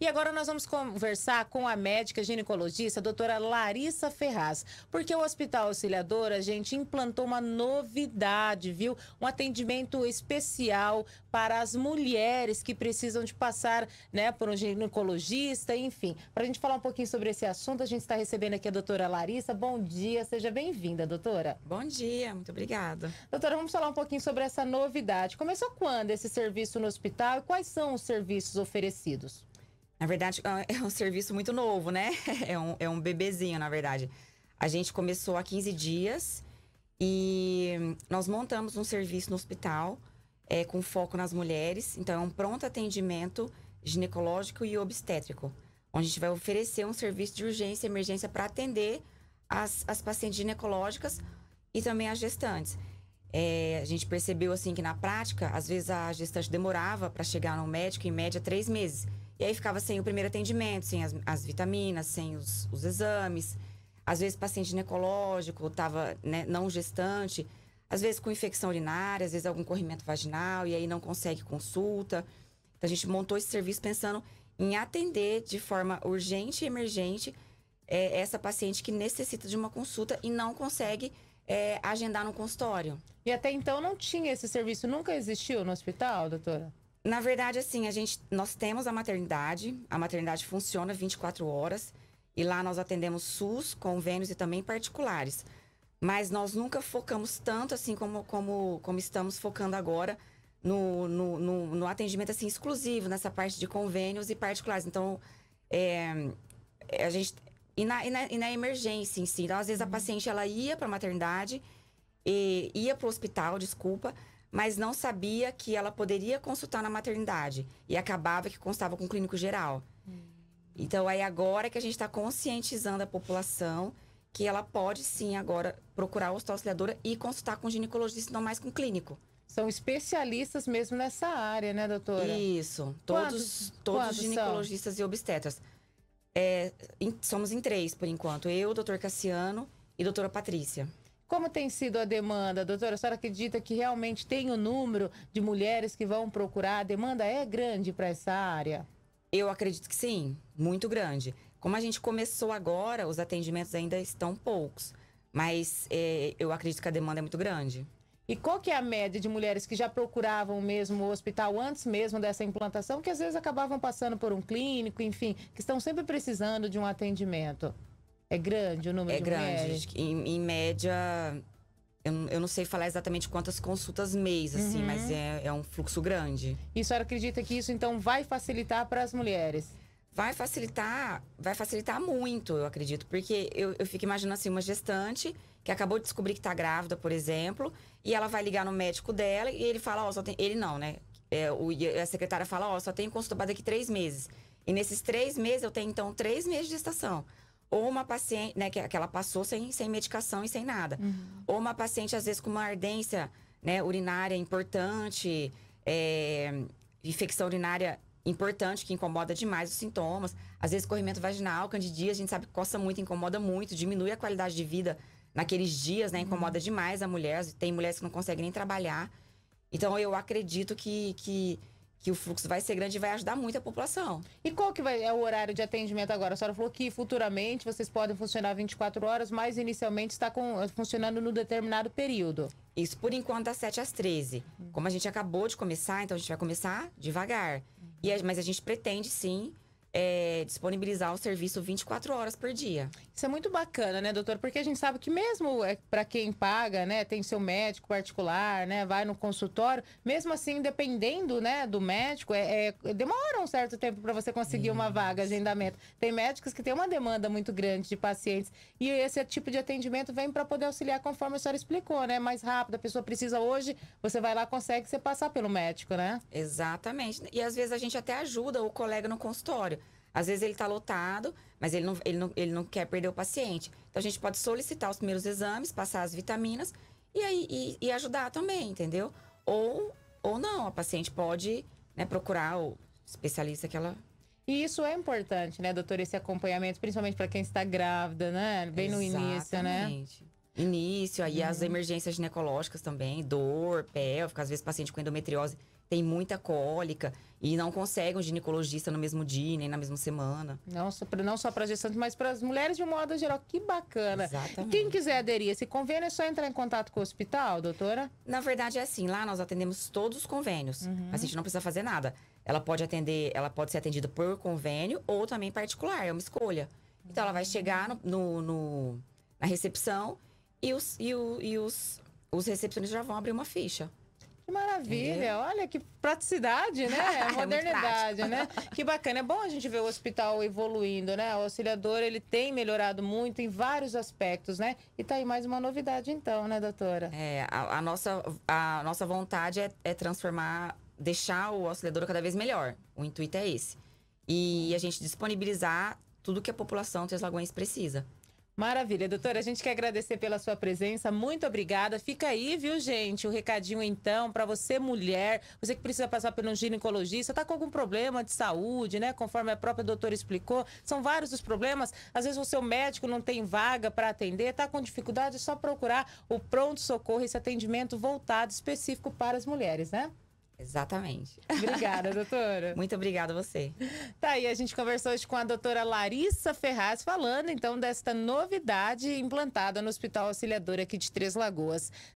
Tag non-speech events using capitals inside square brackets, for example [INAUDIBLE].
E agora nós vamos conversar com a médica ginecologista, a doutora Larissa Ferraz, porque o Hospital Auxiliador a gente implantou uma novidade, viu? Um atendimento especial para as mulheres que precisam de passar, né, por um ginecologista, enfim. Para a gente falar um pouquinho sobre esse assunto, a gente está recebendo aqui a doutora Larissa. Bom dia, seja bem-vinda, doutora. Bom dia, muito obrigada. Doutora, vamos falar um pouquinho sobre essa novidade. Começou quando esse serviço no hospital e quais são os serviços oferecidos? Na verdade, é, [LAUGHS] é um serviço muito novo, né? [LAUGHS] É um, é um bebezinho, na verdade. A gente começou há 15 dias e nós montamos um serviço no hospital é, com foco nas mulheres. Então, é um pronto atendimento ginecológico e obstétrico, onde a gente vai oferecer um serviço de urgência e emergência para atender as, as pacientes ginecológicas e também as gestantes. É, a gente percebeu assim que na prática, às vezes a gestante demorava para chegar no médico em média três meses. E aí ficava sem o primeiro atendimento, sem as, as vitaminas, sem os, os, exames. Às vezes paciente ginecológico, estava né, não gestante. Às vezes com infecção urinária, às vezes algum corrimento vaginal e aí não consegue consulta. Então a gente montou esse serviço pensando em atender de forma urgente e emergente é, essa paciente que necessita de uma consulta e não consegue é, agendar no consultório. E até então não tinha esse serviço, nunca existiu no hospital, doutora? Na verdade, assim, a gente, nós temos a maternidade, a maternidade funciona 24 horas e lá nós atendemos SUS, convênios e também particulares. Mas nós nunca focamos tanto assim como, como, como estamos focando agora no, no, no, no atendimento assim exclusivo, nessa parte de convênios e particulares. Então, é, é a gente. E na, e na, e na emergência em si. Então, às vezes a uhum. paciente ela ia para a maternidade, e, ia para o hospital, desculpa, mas não sabia que ela poderia consultar na maternidade. E acabava que constava com o clínico geral. Hum. Então, aí é agora que a gente está conscientizando a população que ela pode sim agora procurar a auxiliadora e consultar com o ginecologista, não mais com o clínico. São especialistas mesmo nessa área, né, doutora? Isso. Todos, quantos, todos quantos ginecologistas são? e obstetras. É, em, somos em três, por enquanto. Eu, doutor Cassiano e doutora Patrícia. Como tem sido a demanda, doutora? A senhora acredita que realmente tem o número de mulheres que vão procurar? A demanda é grande para essa área? Eu acredito que sim, muito grande. Como a gente começou agora, os atendimentos ainda estão poucos, mas é, eu acredito que a demanda é muito grande. E qual que é a média de mulheres que já procuravam mesmo o hospital antes mesmo dessa implantação, que às vezes acabavam passando por um clínico, enfim, que estão sempre precisando de um atendimento? É grande o número é de grande. mulheres? É grande. Em média, eu, eu, não sei falar exatamente quantas consultas mês, assim, uhum. mas é, é um fluxo grande. E a senhora acredita que isso, então, vai facilitar para as mulheres? Vai facilitar, vai facilitar muito, eu acredito, porque eu, eu fico imaginando assim, uma gestante que acabou de descobrir que está grávida, por exemplo, e ela vai ligar no médico dela e ele fala, ó, oh, só tem. Ele não, né? É, o, a secretária fala, ó, oh, só tem consulta para daqui três meses. E nesses três meses eu tenho, então, três meses de gestação ou uma paciente, né, que, que ela passou sem, sem medicação e sem nada. Uhum. Ou uma paciente, às vezes, com uma ardência né, urinária importante, é, infecção urinária importante, que incomoda demais os sintomas. Às vezes, corrimento vaginal, candidíase, a gente sabe que coça muito, incomoda muito, diminui a qualidade de vida naqueles dias, né? Incomoda uhum. demais a mulher. Tem mulheres que não conseguem nem trabalhar. Então, eu acredito que, que que o fluxo vai ser grande e vai ajudar muito a população. E qual que vai, é o horário de atendimento agora? A senhora falou que futuramente vocês podem funcionar 24 horas, mas inicialmente está com, funcionando no determinado período. Isso por enquanto das tá 7 às 13. Como a gente acabou de começar, então a gente vai começar devagar. E, mas a gente pretende sim é, disponibilizar o serviço 24 horas por dia. Isso é muito bacana, né, doutor? Porque a gente sabe que mesmo é, para quem paga, né, tem seu médico particular, né, vai no consultório, mesmo assim, dependendo, né, do médico, é, é demora um certo tempo para você conseguir uma vaga, agendamento. Tem médicos que têm uma demanda muito grande de pacientes e esse tipo de atendimento vem para poder auxiliar, conforme a senhora explicou, né, mais rápido. A pessoa precisa hoje, você vai lá, consegue, você passar pelo médico, né? Exatamente. E às vezes a gente até ajuda o colega no consultório. Às vezes ele está lotado, mas ele não, ele, não, ele não quer perder o paciente. Então a gente pode solicitar os primeiros exames, passar as vitaminas e, aí, e, e ajudar também, entendeu? Ou, ou não, a paciente pode né, procurar o especialista que ela e isso é importante, né, doutora, esse acompanhamento, principalmente para quem está grávida, né? Bem Exatamente. no início, né? Início, aí uhum. as emergências ginecológicas também, dor, pélvica, às vezes paciente com endometriose tem muita cólica e não consegue um ginecologista no mesmo dia, nem na mesma semana. Não só, pra, não só para gestantes, mas para as mulheres de um modo geral. Que bacana. Exatamente. Quem quiser aderir a esse convênio, é só entrar em contato com o hospital, doutora? Na verdade, é assim. Lá nós atendemos todos os convênios. Uhum. A gente não precisa fazer nada. Ela pode atender, ela pode ser atendida por convênio ou também particular, é uma escolha. Então ela vai chegar no, no, no na recepção e os, e, o, e os, os recepcionistas já vão abrir uma ficha. Que maravilha! É. Olha que praticidade, né? [LAUGHS] É Modernidade, né? Que bacana. É bom a gente ver o hospital evoluindo, né? O auxiliador, ele tem melhorado muito em vários aspectos, né? E tá aí mais uma novidade então, né, doutora? É, a, a nossa, a nossa vontade é, é transformar, deixar o auxiliador cada vez melhor. O intuito é esse. E a gente disponibilizar tudo que a população de Lagoinhas precisa. Maravilha, doutora. A gente quer agradecer pela sua presença. Muito obrigada. Fica aí, viu, gente? O um recadinho, então, para você, mulher, você que precisa passar por um ginecologista, está com algum problema de saúde, né? Conforme a própria doutora explicou, são vários os problemas. Às vezes o seu médico não tem vaga para atender, está com dificuldade, é só procurar o pronto-socorro, esse atendimento voltado específico para as mulheres, né? Exatamente. Obrigada, doutora. [LAUGHS] Muito obrigada a você. Tá aí, a gente conversou hoje com a doutora Larissa Ferraz, falando então desta novidade implantada no Hospital Auxiliador aqui de Três Lagoas.